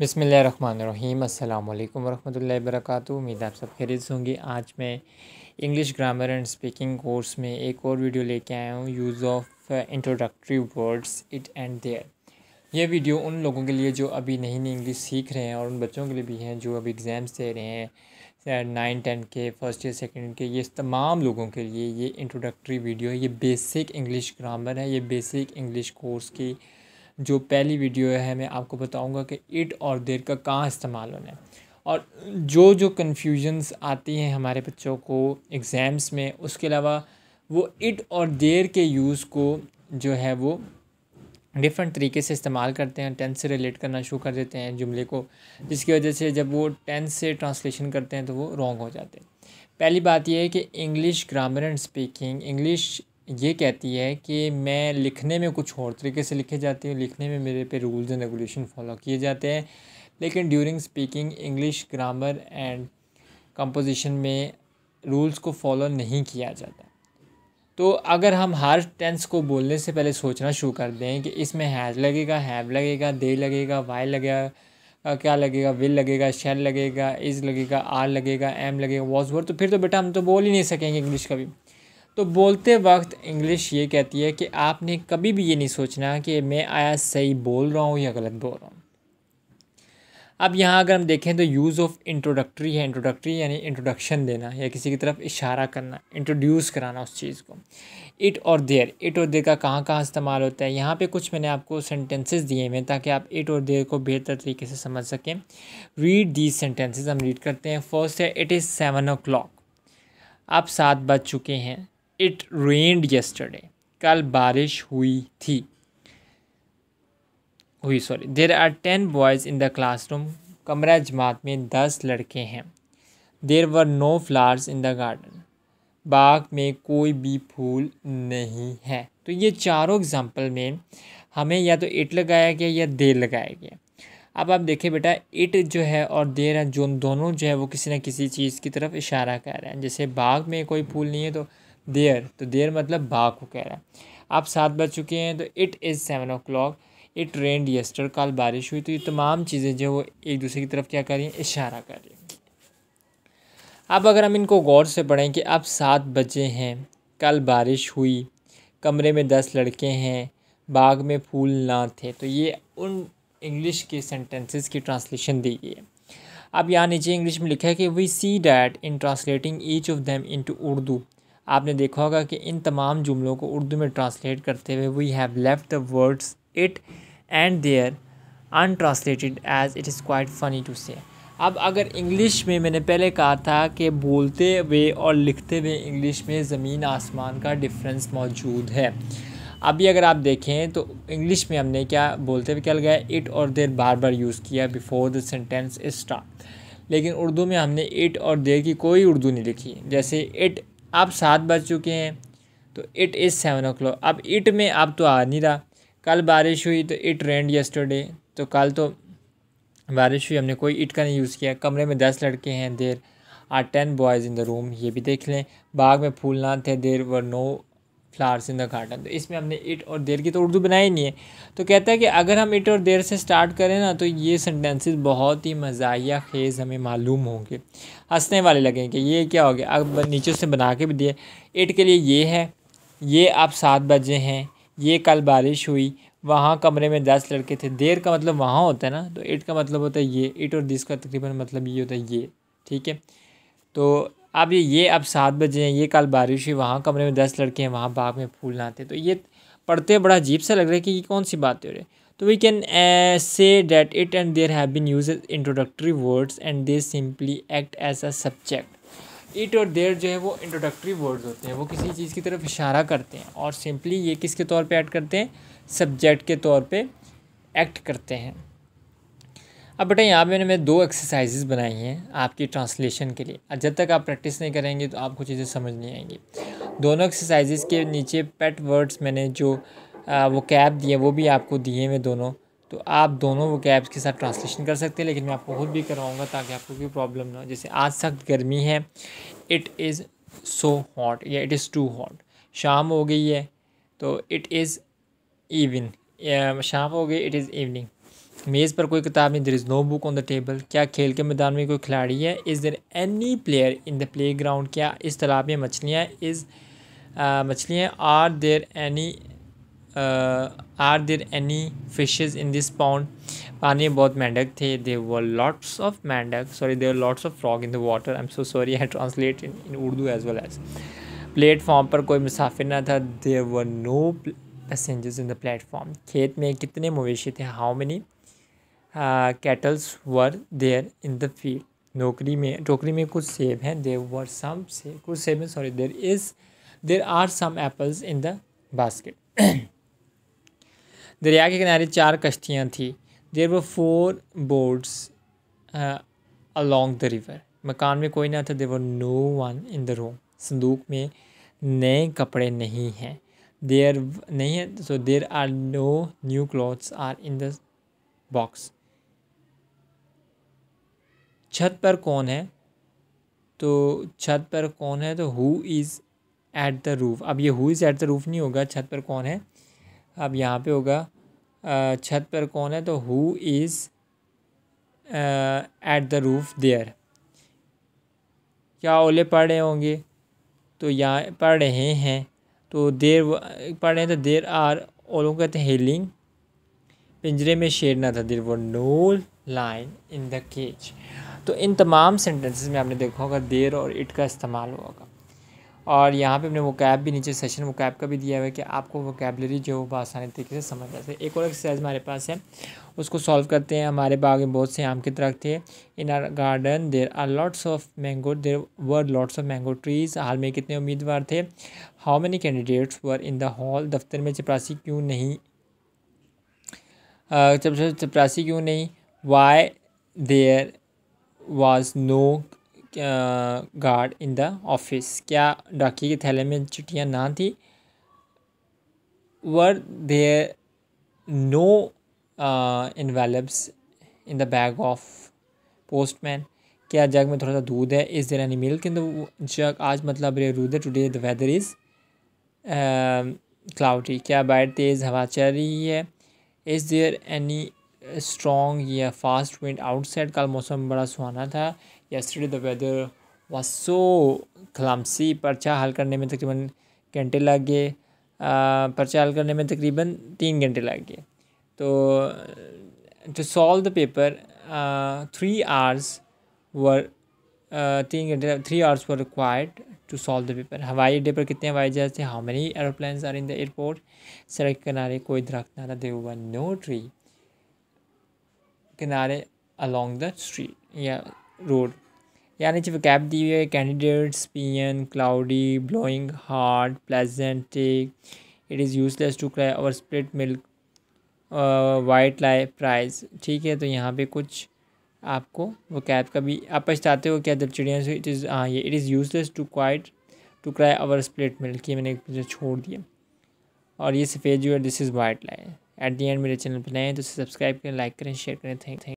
बसमिल अल्लाम वरहमल वरक उम्मीद आप सब खरीद होंगे आज मैं English grammar and speaking course में एक और वीडियो लेके आया हूँ use of introductory words it and there यह वीडियो उन लोगों के लिए जो अभी नई नई इंग्लिश सीख रहे हैं और उन बच्चों के लिए भी हैं जो अभी एग्ज़ाम्स दे रहे हैं नाइन टेन के फर्स्ट ईयर सेकेंड के ये तमाम लोगों के लिए ये इंट्रोडक्टरी वीडियो है ये बेसिक इंग्लिश ग्रामर है ये बेसिक इंग्लिश कोर्स की जो पहली वीडियो है मैं आपको बताऊंगा कि इट और देर का कहाँ इस्तेमाल होना है और जो जो कन्फ्यूजन्स आती हैं हमारे बच्चों को एग्ज़ाम्स में उसके अलावा वो इट और देर के यूज़ को जो है वो डिफरेंट तरीके से इस्तेमाल करते हैं टेंस से रिलेट करना शुरू कर देते हैं जुमले को जिसकी वजह से जब वो टेंस से ट्रांसलेशन करते हैं तो वो रॉन्ग हो जाते हैं पहली बात यह है कि English grammar and speaking English ये कहती है कि मैं लिखने में कुछ और तरीके से लिखे जाती हूँ लिखने में मेरे पे रूल्स एंड रेगुलेशन फॉलो किए जाते हैं लेकिन during speaking English grammar and composition में रूल्स को फॉलो नहीं किया जाता तो अगर हम हर टेंस को बोलने से पहले सोचना शुरू कर दें कि इसमें हैज़ लगेगा हैव लगेगा दे लगेगा वाई लगेगा क्या लगेगा विल लगेगा शेल लगेगा इज़ लगेगा आर लगेगा एम लगेगा वॉज वर्ड तो फिर तो बेटा हम तो बोल ही नहीं सकेंगे इंग्लिश कभी तो बोलते वक्त इंग्लिश ये कहती है कि आपने कभी भी ये नहीं सोचना कि मैं आया सही बोल रहा हूँ या गलत बोल रहा हूँ अब यहाँ अगर हम देखें तो यूज़ ऑफ इंट्रोडक्टरी है इंट्रोडक्टरी यानी इंट्रोडक्शन देना या किसी की तरफ इशारा करना इंट्रोड्यूस कराना उस चीज़ को इट और देर इट और देर का कहाँ कहाँ इस्तेमाल होता है यहाँ पे कुछ मैंने आपको सेंटेंसेस दिए हैं ताकि आप इट और देर को बेहतर तरीके से समझ सकें रीड दीज सेंटेंसेज हम रीड करते हैं फर्स्ट है it is seven o'clock आप सात बज चुके हैं इट रेंड यस्टरडे कल बारिश हुई थी हुई sorry there are ten boys in the classroom कमरा जमात में दस लड़के हैं there were no flowers in the garden बाग में कोई भी फूल नहीं है तो ये चारों एग्जाम्पल में हमें या तो इट लगाया गया या देर लगाया गया अब आप देखें बेटा इट जो है और देर है जो दोनों जो है वो किसी न किसी चीज़ की तरफ इशारा कर रहे हैं जैसे बाग में कोई फूल नहीं है तो देयर तो देयर मतलब भा को कह रहा है आप सात बज चुके हैं तो it is seven o'clock it rained yesterday कल बारिश हुई तो ये तमाम चीज़ें जो वो एक दूसरे की तरफ क्या कर रही हैं इशारा कर रही हैं अब अगर हम इनको गौर से पढ़ें कि अब सात बजे हैं कल बारिश हुई कमरे में दस लड़के हैं बाग में फूल ना थे तो ये उन इंग्लिश के सेंटेंसेस की ट्रांसलेशन दी गई है अब यहाँ नीचे इंग्लिश में लिखा है कि we see that in translating each of them into Urdu आपने देखा होगा कि इन तमाम जुमलों को उर्दू में ट्रांसलेट करते हुए we have left the words it and there untranslated as it is quite funny to say अब अगर इंग्लिश में मैंने पहले कहा था कि बोलते हुए और लिखते हुए इंग्लिश में ज़मीन आसमान का डिफरेंस मौजूद है अभी अगर आप देखें तो इंग्लिश में हमने क्या बोलते हुए क्या लगाया इट और देर बार बार यूज़ किया बिफोर द सेंटेंस स्टार्ट लेकिन उर्दू में हमने इट और देर की कोई उर्दू नहीं लिखी जैसे इट अब सात बज चुके हैं तो it is seven o'clock अब इट में अब तो आ नहीं रहा कल बारिश हुई तो इट रेंड यस्टरडे तो कल तो बारिश हुई हमने कोई इट का नहीं यूज़ किया कमरे में दस लड़के हैं there are ten boys in the room ये भी देख लें बाग में फूल ना थे there were no flowers in the garden तो इसमें हमने इट और देर की तो उर्दू बनाई नहीं है तो कहता है कि अगर हम इट और देर से स्टार्ट करें ना तो ये सेंटेंसेस बहुत ही मजाया खेज़ हमें मालूम होंगे हंसने वाले लगेंगे कि ये क्या हो गया अब नीचे से बना के भी दिए इट के लिए ये है ये आप सात बजे हैं ये कल बारिश हुई वहाँ कमरे में दस लड़के थे देर का मतलब वहाँ होता है ना तो इट का मतलब होता है ये इट और दिस का तकरीबन मतलब ये होता है ये ठीक है तो अब ये ये अब सात बजे हैं ये कल बारिश हुई वहाँ कमरे में दस लड़के हैं वहाँ बाग में फूल नहाते तो ये पढ़ते बड़ा अजीब सा लग रहा है कि ये कौन सी बात हो रही है तो we can say that it and there have been used introductory words and they simply act as a subject it और देर जो है वो इंट्रोडक्टरी वर्ड्स होते हैं वो किसी चीज़ की तरफ इशारा करते हैं और सिंपली ये किसके तौर पे ऐड करते हैं सब्जेक्ट के तौर पे एक्ट करते हैं अब बेटा यहाँ पे मैंने मैं दो एक्सरसाइजेज बनाई हैं आपकी ट्रांसलेशन के लिए जब तक आप प्रैक्टिस नहीं करेंगे तो आपको चीज़ें समझ नहीं आएंगी दोनों एक्सरसाइजेज के नीचे पेट वर्ड्स मैंने जो आ, वो कैब दिए वो भी आपको दिए हुए दोनों तो आप दोनों वो कैब्स के साथ ट्रांसलेशन कर सकते हैं लेकिन मैं आपको खुद भी करवाऊँगा ताकि आपको कोई प्रॉब्लम ना हो जैसे आज सख्त गर्मी है इट इज़ सो हॉट या इट इज़ टू हॉट शाम हो गई है तो इट इज़ इवन शाम हो गई इट इज़ इवनिंग मेज़ पर कोई किताब नहीं there is no book on the table क्या खेल के मैदान में कोई खिलाड़ी है is there any player in the playground क्या इस तालाब में मछलियाँ इज़ मछलियाँ are there any are there any fishes in this pond पानी में बहुत मेंढक थे दे वर लॉट्स ऑफ मेंढक sorry there lots of frog in the water I am so sorry I translate in in Urdu as well as platform पर कोई मुसाफिर ना था there were no passengers in the platform खेत में कितने मवेशी थे how many cattles were there in the field नौकरी में टोकरी में कुछ सेब हैं देर वर सम सेब कुछ सेब हैं sorry there is there are some apples in the basket दरिया के किनारे चार कश्तियाँ थीं there were four boats along the river मकान में कोई ना था there were no one in the room संदूक में नए कपड़े नहीं हैं देर नहीं है so there are no new clothes are in the box छत पर कौन है तो छत पर कौन है तो who is at the roof अब ये who is at the roof नहीं होगा छत पर कौन है अब यहाँ पे होगा छत पर कौन है तो who is at the roof there क्या ओले पढ़ रहे होंगे तो यहाँ पढ़ रहे हैं तो देर पढ़ रहे हैं तो देर आर ओलों का तो हेलिंग पिंजरे में शेर ना था there was no lion in the cage तो इन तमाम सेंटेंसेस में आपने देखा होगा देर और इट का इस्तेमाल होगा और यहाँ पे हमने वो कैब भी नीचे सेशन वो कैब का भी दिया हुआ है कि आपको वो कैबलरी जो है आसानी तरीके से समझ आ सके एक और एक्सरसाइज हमारे पास है उसको सॉल्व करते हैं हमारे बाग में बहुत से आम के दरख्त थे in our garden there are lots of mango there were lots of mango trees हाल में कितने उम्मीदवार थे how many candidates were in the hall दफ्तर में चपरासी क्यों नहीं चपरासी क्यों नहीं why there was no guard in the office क्या डाकिए के थैले में चिट्ठियाँ ना थी were there no envelopes in the bag of postman क्या जग में थोड़ा सा दूध है is there any milk in the jug आज मतलब रूद है today the weather is cloudy क्या बाइट तेज़ हवा चल रही है इस देर एनी स्ट्रॉन्ग या फास्ट विंड आउटसाइड कल मौसम बड़ा सुहाना था yesterday the weather was so खलामसी पर्चा हल करने में तकरीबन घंटे लग गए पर्चा हल करने में तकरीबन तीन घंटे लग गए तो to solve the paper three hours were तीन घंटे three hours were required to solve the paper हवाई अड्डे पर कितने हवाई जहाज थे how many aeroplanes are in the airport सड़क किनारे कोई दरख्त ना था देर वन नो ट्री किनारे अलॉन्ग द स्ट्रीट या रोड यानी जब कैब दी हुई है candidates P N cloudy blowing hard प्लेजेंटिक it is useless to cry और split milk white life prize ठीक है तो यहाँ पे कुछ आपको वो कैब का भी आप पछताते हो क्या जब चिड़िया से इट इज़ हाँ ये it is useless to quite to cry और स्प्लिट मिल्क ये मैंने छोड़ दिया और ये सफ़ेद जो है this is white life at the end मेरे चैनल पर नए हैं तो सब्सक्राइब करें लाइक करें शेयर करें थैंक थैंक